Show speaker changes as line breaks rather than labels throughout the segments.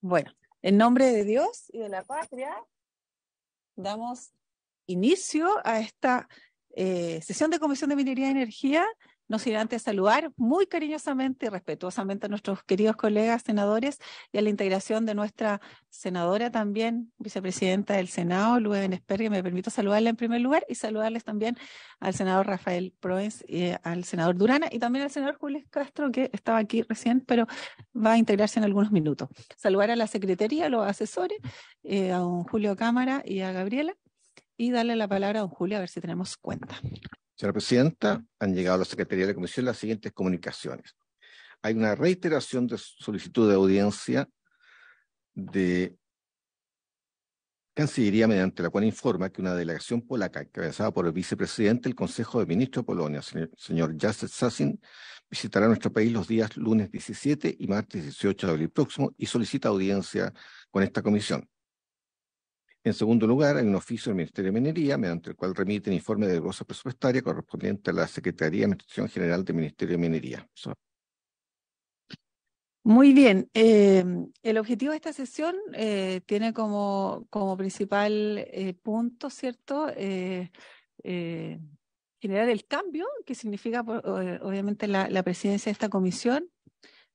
Bueno, en nombre de Dios y de la patria, damos inicio a esta eh, sesión de Comisión de Minería y Energía nos sin antes saludar muy cariñosamente y respetuosamente a nuestros queridos colegas senadores y a la integración de nuestra senadora también, vicepresidenta del Senado, Esper, que Me permito saludarla en primer lugar y saludarles también al senador Rafael Proens, y eh, al senador Durana y también al senador Julio Castro, que estaba aquí recién, pero va a integrarse en algunos minutos. Saludar a la secretaría, a los asesores, eh, a don Julio Cámara y a Gabriela. Y darle la palabra a don Julio a ver si tenemos cuenta.
Señora Presidenta, han llegado a la Secretaría de la Comisión las siguientes comunicaciones. Hay una reiteración de solicitud de audiencia de Cancillería, mediante la cual informa que una delegación polaca encabezada por el vicepresidente del Consejo de Ministros de Polonia, señor, señor Jacek Sasin, visitará nuestro país los días lunes 17 y martes 18 de abril próximo y solicita audiencia con esta comisión. En segundo lugar, hay un oficio del Ministerio de Minería, mediante el cual remiten informe de gozo presupuestaria correspondiente a la Secretaría de Administración General del Ministerio de Minería.
Muy bien. Em, el objetivo de esta sesión eh, tiene como, como principal eh, punto, ¿cierto? Eh, generar el cambio, que significa, obviamente, la presidencia de esta comisión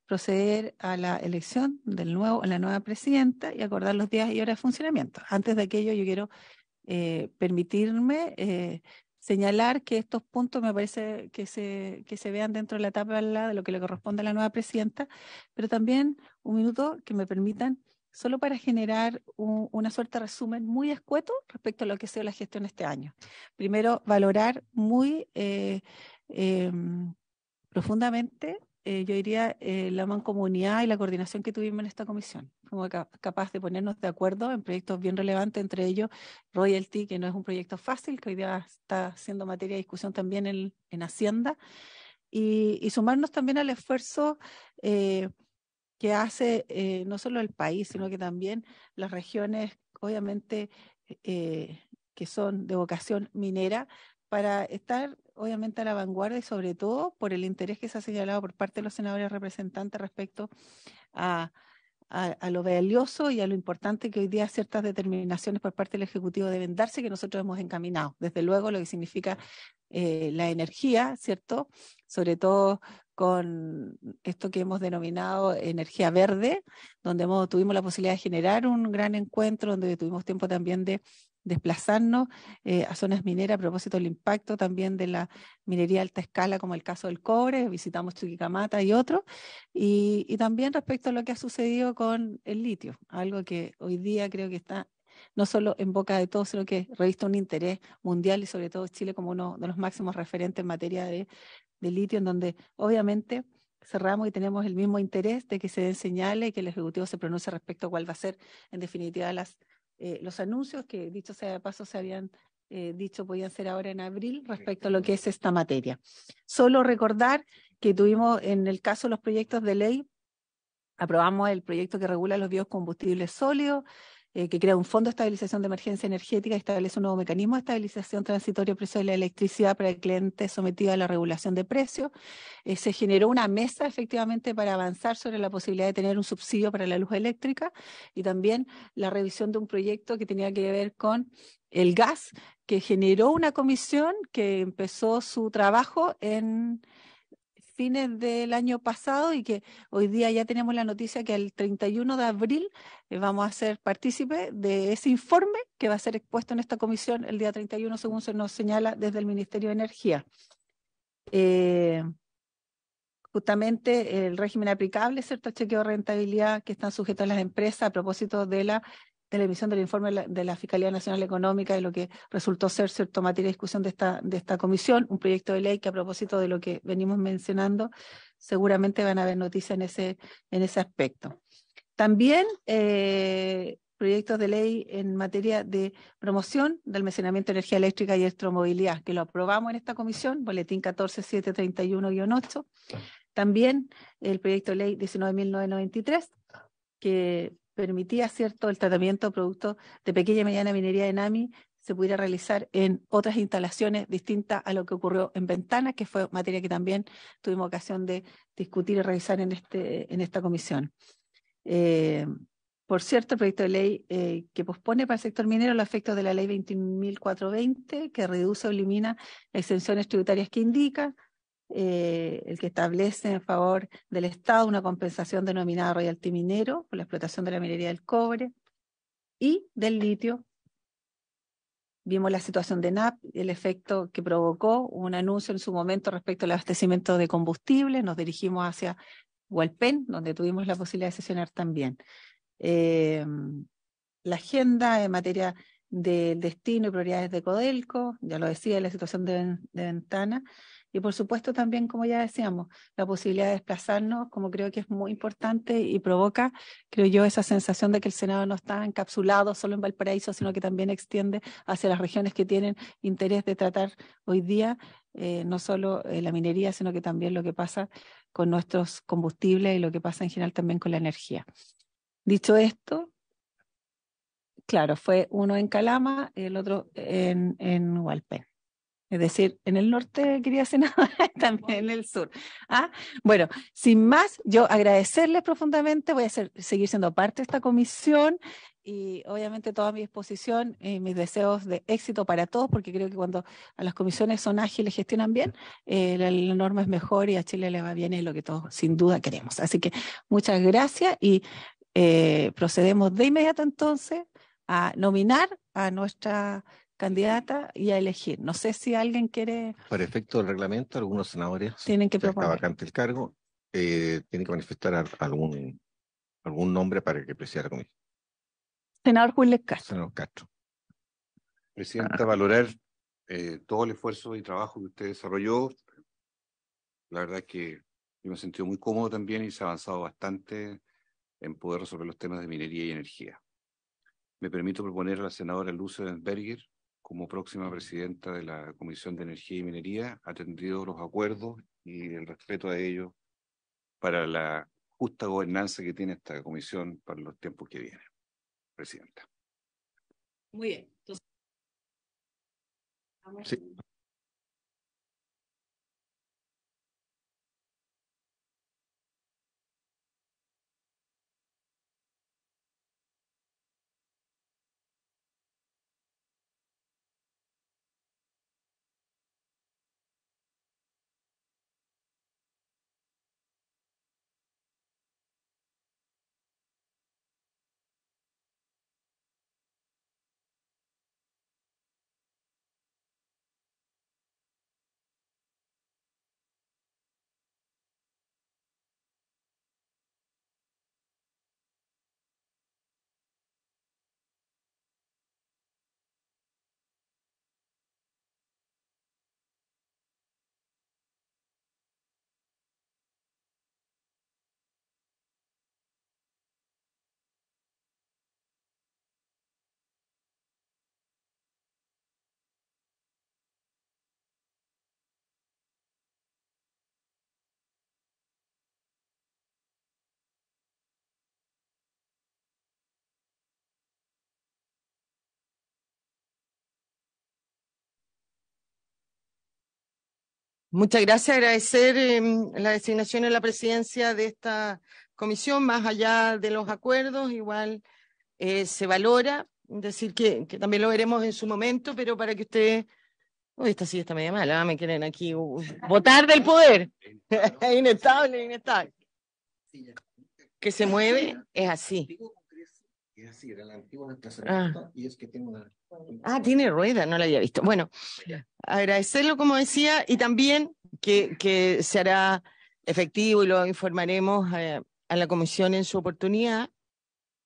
proceder a la elección del nuevo, la nueva presidenta y acordar los días y horas de funcionamiento. Antes de aquello, yo quiero eh, permitirme eh, señalar que estos puntos me parece que se, que se vean dentro de la tabla de lo que le corresponde a la nueva presidenta, pero también un minuto que me permitan solo para generar una suerte de resumen muy escueto respecto a lo que ha sido la gestión este año. Primero, valorar muy eh, em, profundamente eh, yo diría, eh, la mancomunidad y la coordinación que tuvimos en esta comisión. Como capaz de ponernos de acuerdo en proyectos bien relevantes, entre ellos Royalty, que no es un proyecto fácil, que hoy día está siendo materia de discusión también en, en Hacienda, y, sumarnos también al esfuerzo eh, que hace no solo el país, sino que también las regiones, obviamente, que son de vocación minera, para estar obviamente a la vanguardia y sobre todo por el interés que se ha señalado por parte de los senadores representantes respecto a, a, lo valioso y a lo importante que hoy día ciertas determinaciones por parte del Ejecutivo deben darse que nosotros hemos encaminado. Desde luego lo que significa eh, la energía, ¿cierto? Sobre todo con esto que hemos denominado energía verde, donde tuvimos la posibilidad de generar un gran encuentro, donde tuvimos tiempo también de desplazarnos eh, a zonas mineras a propósito del impacto también de la minería alta escala, como el caso del cobre, visitamos Chuquicamata y otros, y, y también respecto a lo que ha sucedido con el litio, algo que hoy día creo que está no solo en boca de todos, sino que revista un interés mundial y sobre todo Chile como uno de los máximos referentes en materia de de litio, en donde obviamente cerramos y tenemos el mismo interés de que se den señales y que el Ejecutivo se pronuncie respecto a cuál va a ser, en definitiva, las, eh, los anuncios que, dicho sea de paso, se habían eh, dicho podían ser ahora en abril respecto a lo que es esta materia. Solo recordar que tuvimos, en el caso de los proyectos de ley, aprobamos el proyecto que regula los biocombustibles sólidos, eh, que crea un fondo de estabilización de emergencia energética establece un nuevo mecanismo de estabilización transitorio de de la electricidad para el cliente sometido a la regulación de precios. Eh, se generó una mesa efectivamente para avanzar sobre la posibilidad de tener un subsidio para la luz eléctrica y también la revisión de un proyecto que tenía que ver con el gas, que generó una comisión que empezó su trabajo en fines del año pasado y que hoy día ya tenemos la noticia que el 31 de abril eh, vamos a ser partícipe de ese informe que va a ser expuesto en esta comisión el día 31, según se nos señala desde el Ministerio de Energía. Eh, justamente el régimen aplicable, ¿cierto? chequeo de rentabilidad que están sujetos a las empresas a propósito de la de la emisión del informe de la Fiscalía Nacional Económica y lo que resultó ser cierto materia de discusión de esta, de esta comisión, un proyecto de ley que a propósito de lo que venimos mencionando, seguramente van a haber noticias en ese, en ese aspecto. También eh, proyectos de ley en materia de promoción del mecenamiento de energía eléctrica y electromovilidad, que lo aprobamos en esta comisión, boletín 14731-8. También el proyecto de ley 19.993, que permitía cierto el tratamiento de productos de pequeña y mediana minería de NAMI se pudiera realizar en otras instalaciones distintas a lo que ocurrió en Ventana, que fue materia que también tuvimos ocasión de discutir y revisar en, este, en esta comisión. Eh, por cierto, el proyecto de ley eh, que pospone para el sector minero los efectos de la ley 21.420, que reduce o elimina exenciones tributarias que indica, eh, el que establece en favor del Estado una compensación denominada royalty minero por la explotación de la minería del cobre y del litio. Vimos la situación de NAP, el efecto que provocó un anuncio en su momento respecto al abastecimiento de combustible. Nos dirigimos hacia Hualpén, donde tuvimos la posibilidad de sesionar también. Eh, la agenda en materia del destino y prioridades de Codelco, ya lo decía, la situación de Ventana. Y por supuesto también, como ya decíamos, la posibilidad de desplazarnos, como creo que es muy importante y provoca, creo yo, esa sensación de que el Senado no está encapsulado solo en Valparaíso, sino que también extiende hacia las regiones que tienen interés de tratar hoy día eh, no solo eh, la minería, sino que también lo que pasa con nuestros combustibles y lo que pasa en general también con la energía. Dicho esto, claro, fue uno en Calama el otro en, en Hualpén. Es decir, en el norte quería senadora, también en el sur. ¿ah? Bueno, sin más, yo agradecerles profundamente, voy a seguir siendo parte de esta comisión y obviamente toda mi exposición y mis deseos de éxito para todos, porque creo que cuando las comisiones son ágiles, gestionan bien, eh, la, norma es mejor y a Chile le va bien, es lo que todos sin duda queremos. Así que muchas gracias y eh, procedemos de inmediato entonces a nominar a nuestra candidata y a elegir. No sé si alguien quiere...
Para efecto del reglamento, algunos senadores...
Tienen que proponer.
vacante el cargo, eh, tienen que manifestar algún, algún nombre para que presida la comisión.
Senador Julio Castro. Senador Castro.
Presidenta, ah. valorar eh, todo el esfuerzo y trabajo que usted desarrolló. La verdad que yo me he sentido muy cómodo también y se ha avanzado bastante en poder resolver los temas de minería y energía. Me permito proponer a la senadora Lucio como próxima presidenta de la Comisión de Energía y Minería, atendido los acuerdos y el respeto a ellos para la justa gobernanza que tiene esta comisión para los tiempos que vienen. Presidenta.
Muy bien. Sí.
Muchas gracias. Agradecer em, la designación en la presidencia de esta comisión, más allá de los acuerdos, igual eh, se valora, decir que, también lo veremos en su momento, pero para que ustedes... Uy, esta sí está media mala, me quieren aquí votar uh, uh, del poder. inestable, inestable. Que se mueve, es así.
Es así, era la antigua ah.
ah, tiene rueda, no la había visto. Bueno, agradecerlo, como decía, y también que, que se hará efectivo y lo informaremos eh, a, la comisión en su oportunidad,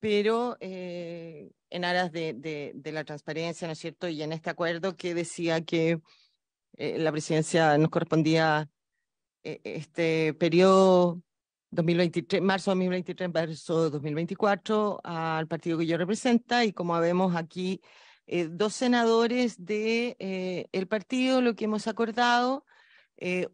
pero eh, en aras de, de, de, la transparencia, ¿no es cierto? Y en este acuerdo que decía que eh, la presidencia nos correspondía eh, este periodo 2023, marzo 2023, marzo 2024 al partido que yo representa y como vemos aquí eh, dos senadores del de, eh, el partido, lo que hemos acordado, eh,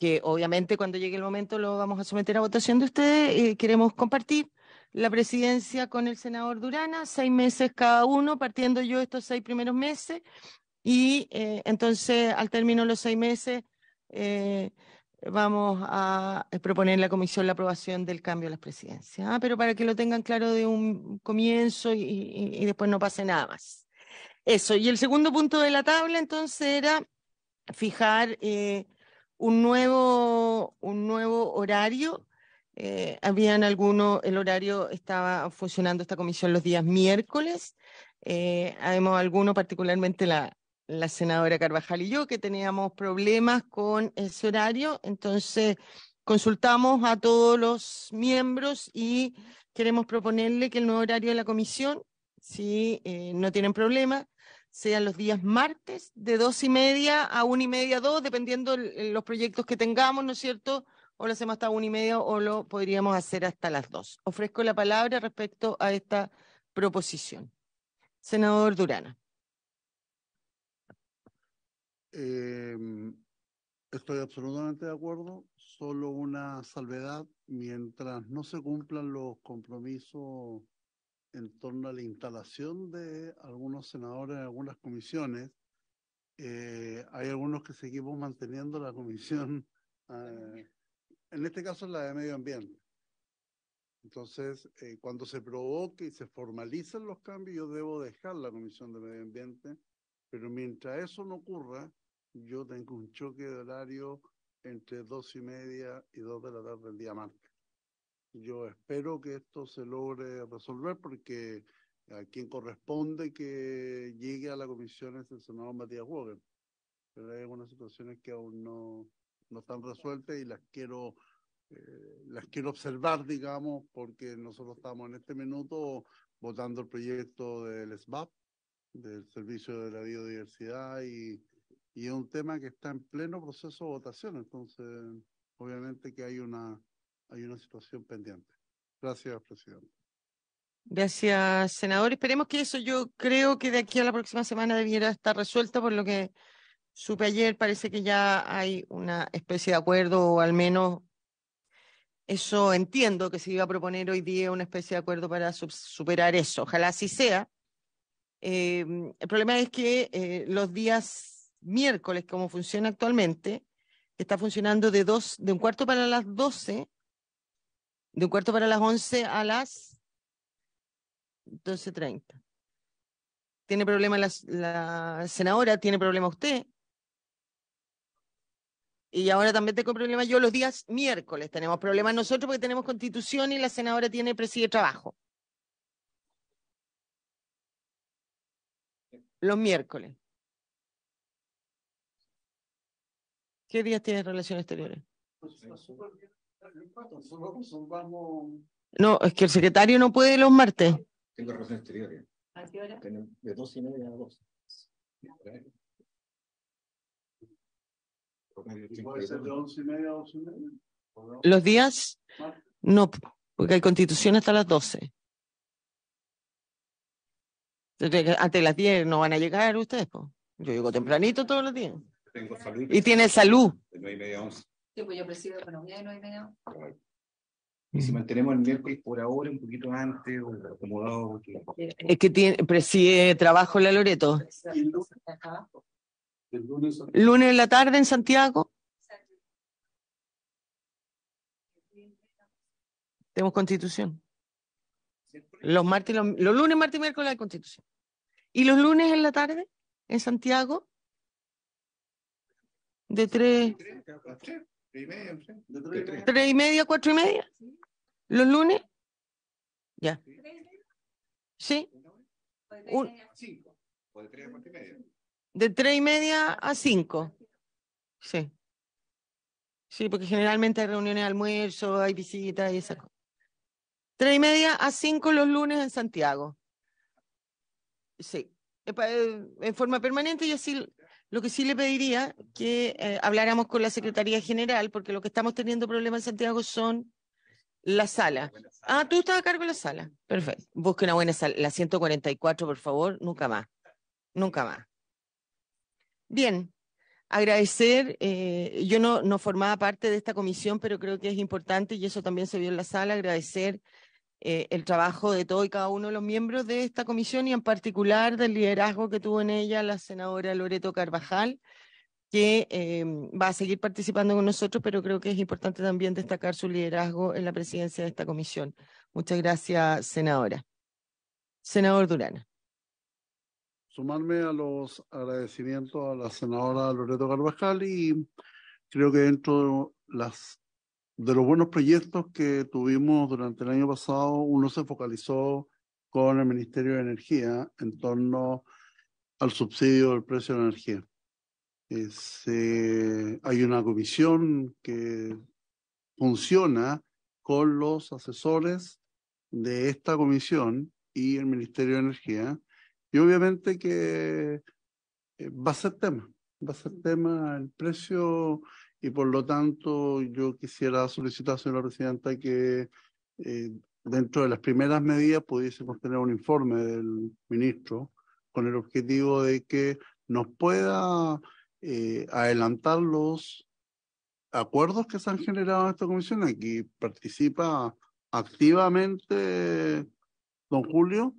que obviamente cuando llegue el momento lo vamos a someter a votación de ustedes, queremos compartir la presidencia con el senador Durana, seis meses cada uno, partiendo yo estos seis primeros meses, y entonces al término de los seis meses vamos a proponer la comisión la aprobación del cambio de las presidencias, ¿ah? pero para que lo tengan claro de un comienzo y después no pase nada más. Eso, y el segundo punto de la tabla entonces era fijar eh, un, nuevo, un nuevo horario. Eh, habían algunos, el horario estaba funcionando esta comisión los días miércoles. Eh, habíamos algunos, particularmente la, senadora Carvajal y yo, que teníamos problemas con ese horario. Entonces, consultamos a todos los miembros y queremos proponerle que el nuevo horario de la comisión, si eh, no tienen problema, sean los días martes de dos y media a una y media, dos, dependiendo los proyectos que tengamos, ¿no es cierto? O lo hacemos hasta una y media o lo podríamos hacer hasta las dos. Ofrezco la palabra respecto a esta proposición. Senador Durana.
Em, estoy absolutamente de acuerdo, solo una salvedad, mientras no se cumplan los compromisos en torno a la instalación de algunos senadores en algunas comisiones. Eh, hay algunos que seguimos manteniendo la comisión, ah, en este caso la de medio ambiente. Entonces, eh, cuando se provoque y se formalizan los cambios, yo debo dejar la comisión de medio ambiente, pero mientras eso no ocurra, yo tengo un choque de horario entre dos y media y dos de la tarde del día martes. Yo espero que esto se logre resolver porque a quien corresponde que llegue a la comisión es el senador Matías Wogan. Pero hay algunas situaciones que aún no, no están resueltas y las quiero eh, las quiero observar, digamos, porque nosotros estamos en este minuto votando el proyecto del SBAP, del Servicio de la Biodiversidad, y, y es un tema que está en pleno proceso de votación. Entonces, obviamente que hay una hay una situación pendiente. Gracias, presidente.
Gracias, senador. Esperemos que eso yo creo que de aquí a la próxima semana debiera estar resuelto, por lo que supe ayer, parece que ya hay una especie de acuerdo, o al menos eso entiendo que se iba a proponer hoy día una especie de acuerdo para superar eso. Ojalá así sea. Eh, el problema es que eh, los días miércoles, como funciona actualmente, está funcionando de, dos, de un cuarto para las doce de un cuarto para las 11 a las 12.30. ¿Tiene problema la, senadora? ¿Tiene problema usted? Y ahora también tengo problemas yo los días miércoles. Tenemos problemas nosotros porque tenemos constitución y la senadora tiene preside trabajo. Los miércoles. ¿Qué días tiene relaciones exteriores? No, es que el secretario no puede los martes.
Tengo razón exterior. ¿A qué hora? De dos y media a dos.
¿Puede ser de once y media a
¿Los días? ¿Ah? No, porque hay constitución hasta las 12. Antes de las 10 no van a llegar ustedes, pues. Yo llego tempranito todos los días.
Tengo salud. Y tiene salud. De nueve y media a once.
Sí, pues yo presido economía y no
Y si mantenemos el miércoles por ahora, un poquito antes, o acomodado. Es que tiene,
preside trabajo la Loreto. El lunes? en la tarde en Santiago. Tenemos constitución. Los martes, los lunes, martes y miércoles hay constitución. ¿Y los lunes en la tarde en Santiago? De tres. Tres y media, cuatro y media. ¿Los lunes? Ya. ¿Sí?
O de tres
y media. De tres y media a cinco. Sí. Sí, porque generalmente hay reuniones de almuerzo, hay visitas y esas cosas. Tres y media a cinco los lunes en Santiago. Sí. Eh, en forma permanente y así lo que sí le pediría que eh, habláramos con la Secretaría General, porque lo que estamos teniendo problemas en Santiago son la sala. Ah, tú estás a cargo de la sala. Perfecto. Busque una buena sala. La 144, por favor. Nunca más. Nunca más. Bien. Agradecer. Eh, yo no, no formaba parte de esta comisión, pero creo que es importante y eso también se vio en la sala. Agradecer eh, el trabajo de todo y cada uno de los miembros de esta comisión y en particular del liderazgo que tuvo en ella la senadora Loreto Carvajal, que eh, va a seguir participando con nosotros, pero creo que es importante también destacar su liderazgo en la presidencia de esta comisión. Muchas gracias, senadora. Senador Durana.
Sumarme a los agradecimientos a la senadora Loreto Carvajal y creo que dentro de las de los buenos proyectos que tuvimos durante el año pasado, uno se focalizó con el Ministerio de Energía en torno al subsidio del precio de la energía. Este, hay una comisión que funciona con los asesores de esta comisión y el Ministerio de Energía. Y obviamente que eh, va a ser tema, va a ser tema el precio y por lo tanto yo quisiera solicitar, señora presidenta, que eh, dentro de las primeras medidas pudiésemos tener un informe del ministro con el objetivo de que nos pueda eh, adelantar los acuerdos que se han generado en esta comisión. Aquí participa activamente don Julio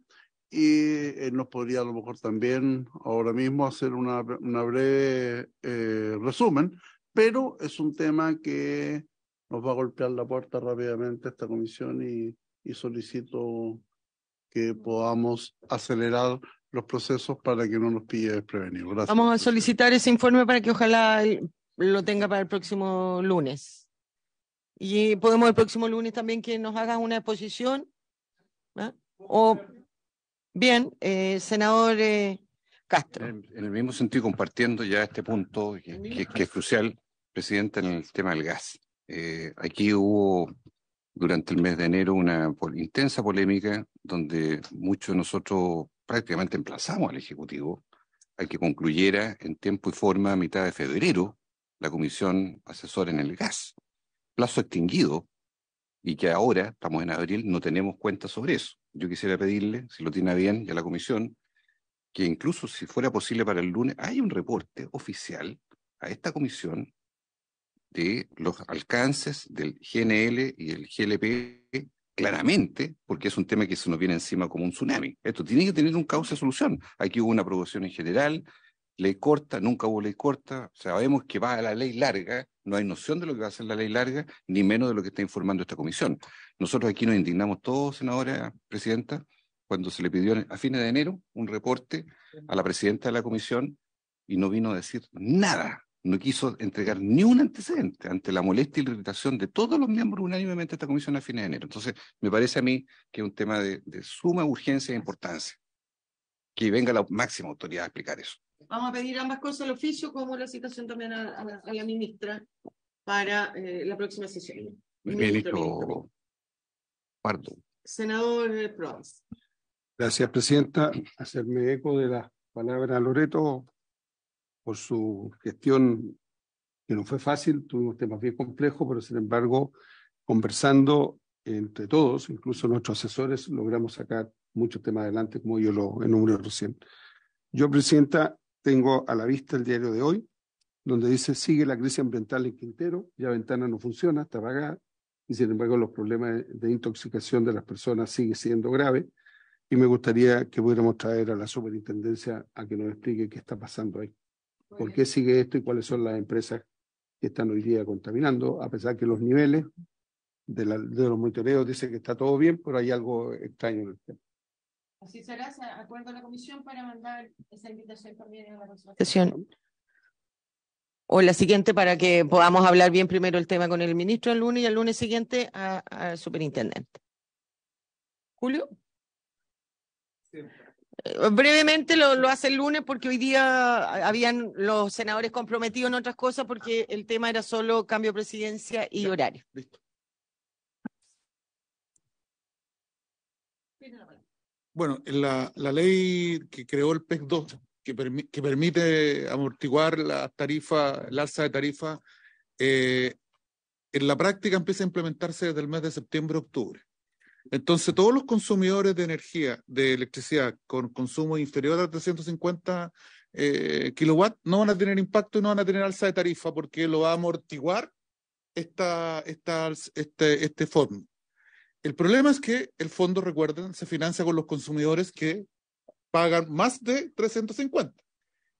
y eh, nos podría a lo mejor también ahora mismo hacer una, una breve resumen pero es un tema que nos va a golpear la puerta rápidamente esta comisión y, solicito que podamos acelerar los procesos para que no nos pille desprevenido. Vamos
a solicitar ese informe para que ojalá lo tenga para el próximo lunes. Y podemos el próximo lunes también que nos hagan una exposición. ¿ah? O bien, eh, senador eh, Castro. En, el
mismo sentido, compartiendo ya este punto que es crucial, Presidenta, en el tema del gas. Eh, aquí hubo durante el mes de enero una pol intensa polémica donde muchos de nosotros prácticamente emplazamos al Ejecutivo al que concluyera en tiempo y forma a mitad de febrero la comisión asesora en el gas. Plazo extinguido y que ahora, estamos en abril, no tenemos cuenta sobre eso. Yo quisiera pedirle, si lo tiene bien, a la comisión, que incluso si fuera posible para el lunes, hay un reporte oficial a esta comisión de los alcances del GNL y el GLP claramente, porque es un tema que se nos viene encima como un tsunami. Esto tiene que tener un cauce de solución. Aquí hubo una aprobación en general, ley corta, nunca hubo ley corta, sabemos que va a la ley larga, no hay noción de lo que va a ser la ley larga, ni menos de lo que está informando esta comisión. Nosotros aquí nos indignamos todos, senadora, presidenta, cuando se le pidió a fines de enero un reporte a la presidenta de la comisión y no vino a decir nada no quiso entregar ni un antecedente ante la molestia y irritación de todos los miembros unánimemente de esta comisión a fines de enero. Entonces, me parece a mí que es un tema de, suma urgencia e importancia. Que venga la máxima autoridad a explicar eso.
Vamos a pedir ambas cosas al oficio, como la citación también a, la ministra para eh, la próxima sesión. Ministro, Senador Proas.
Gracias, Presidenta. Hacerme eco de las palabras Loreto por su gestión, que no fue fácil, tuvimos temas bien complejos, pero sin embargo, conversando entre todos, incluso nuestros asesores, logramos sacar muchos temas adelante, como yo lo enumero recién. Yo, Presidenta, tengo a la vista el diario de hoy, donde dice, sigue la crisis ambiental en Quintero, ya Ventana no funciona, está apagada, y sin embargo los problemas de intoxicación de las personas sigue siendo graves, y me gustaría que pudiéramos traer a la superintendencia a que nos explique qué está pasando ahí por qué sigue esto y cuáles son las empresas que están hoy día contaminando, a pesar que los niveles de, los monitoreos dicen que está todo bien, pero hay algo extraño
en el tema. Así será, se acuerdo la comisión para mandar esa invitación también a la resolución O la siguiente para que podamos hablar bien primero el tema con el ministro el lunes y el lunes siguiente al superintendente. Julio. Siempre. Brevemente lo, hace el lunes porque hoy día ah, habían los senadores comprometidos en otras cosas porque el tema era solo cambio de presidencia y horario. Listo.
Bueno, la, la, ley que creó el PEC 2, que, que permite amortiguar la tarifa, el alza de tarifa, eh, en la práctica empieza a implementarse desde el mes de septiembre-octubre. Entonces, todos los consumidores de energía, de electricidad, con consumo inferior a 350 eh, kilowatt, no van a tener impacto y no van a tener alza de tarifa porque lo va a amortiguar esta, esta, este, este fondo. El problema es que el fondo, recuerden, se financia con los consumidores que pagan más de 350,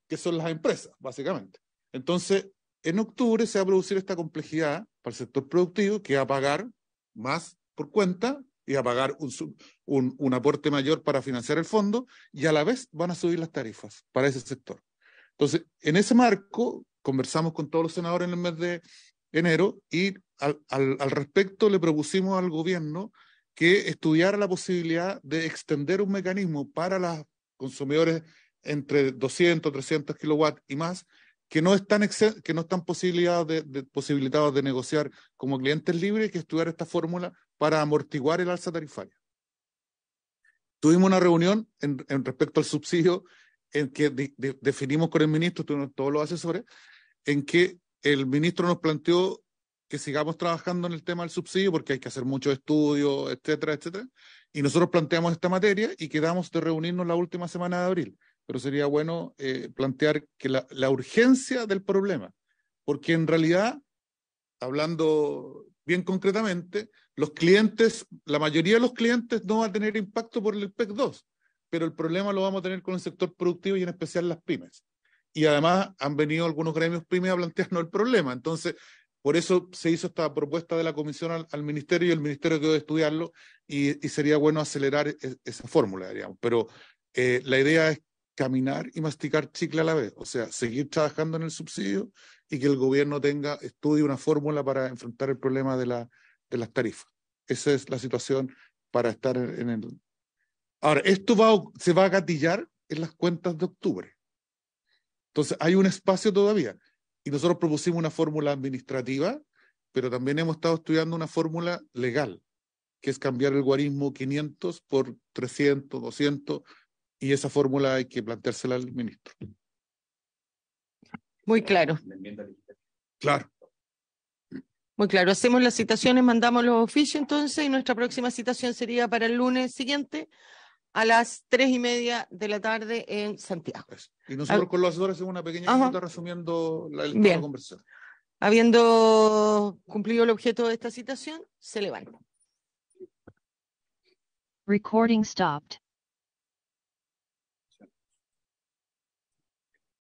que son las empresas, básicamente. Entonces, en octubre se va a producir esta complejidad para el sector productivo que va a pagar más por cuenta y a pagar un, un, aporte mayor para financiar el fondo y a la vez van a subir las tarifas para ese sector. Entonces, en ese marco, conversamos con todos los senadores en el mes de enero y al, respecto le propusimos al gobierno que estudiara la posibilidad de extender un mecanismo para los consumidores entre 200, 300 kilowatts y más, que no están, que no están de, de, posibilitados de negociar como clientes libres, que estudiar esta fórmula para amortiguar el alza tarifaria. Tuvimos una reunión en, respecto al subsidio en que definimos con el ministro, todos los asesores, en que el ministro nos planteó que sigamos trabajando en el tema del subsidio porque hay que hacer muchos estudios, etcétera, etcétera. Y nosotros planteamos esta materia y quedamos de reunirnos la última semana de abril. Pero sería bueno eh, plantear que la urgencia del problema, porque en realidad, hablando bien concretamente, los clientes, la mayoría de los clientes no va a tener impacto por el PEC 2, pero el problema lo vamos a tener con el sector productivo y en especial las pymes. Y además han venido algunos gremios pymes a plantearnos el problema. Entonces, por eso se hizo esta propuesta de la comisión al, ministerio y el ministerio quedó de estudiarlo y, sería bueno acelerar e, esa fórmula, diríamos. Pero eh, la idea es caminar y masticar chicle a la vez, o sea, seguir trabajando en el subsidio y que el gobierno tenga, estudie una fórmula para enfrentar el problema de, la, de las tarifas. Esa es la situación para estar en el... Ahora, esto va, se va a gatillar en las cuentas de octubre. Entonces, hay un espacio todavía. Y nosotros propusimos una fórmula administrativa, pero también hemos estado estudiando una fórmula legal, que es cambiar el guarismo 500 por 300, 200, y esa fórmula hay que planteársela al ministro. Muy claro. Claro.
Muy claro, hacemos las citaciones, mandamos los oficios entonces y nuestra próxima citación sería para el lunes siguiente a las tres y media de la tarde en Santiago. Y nosotros ah. con los asesores hacemos una pequeña nota resumiendo la, la conversación. Habiendo cumplido el objeto de esta citación, se levanta.
Recording stopped.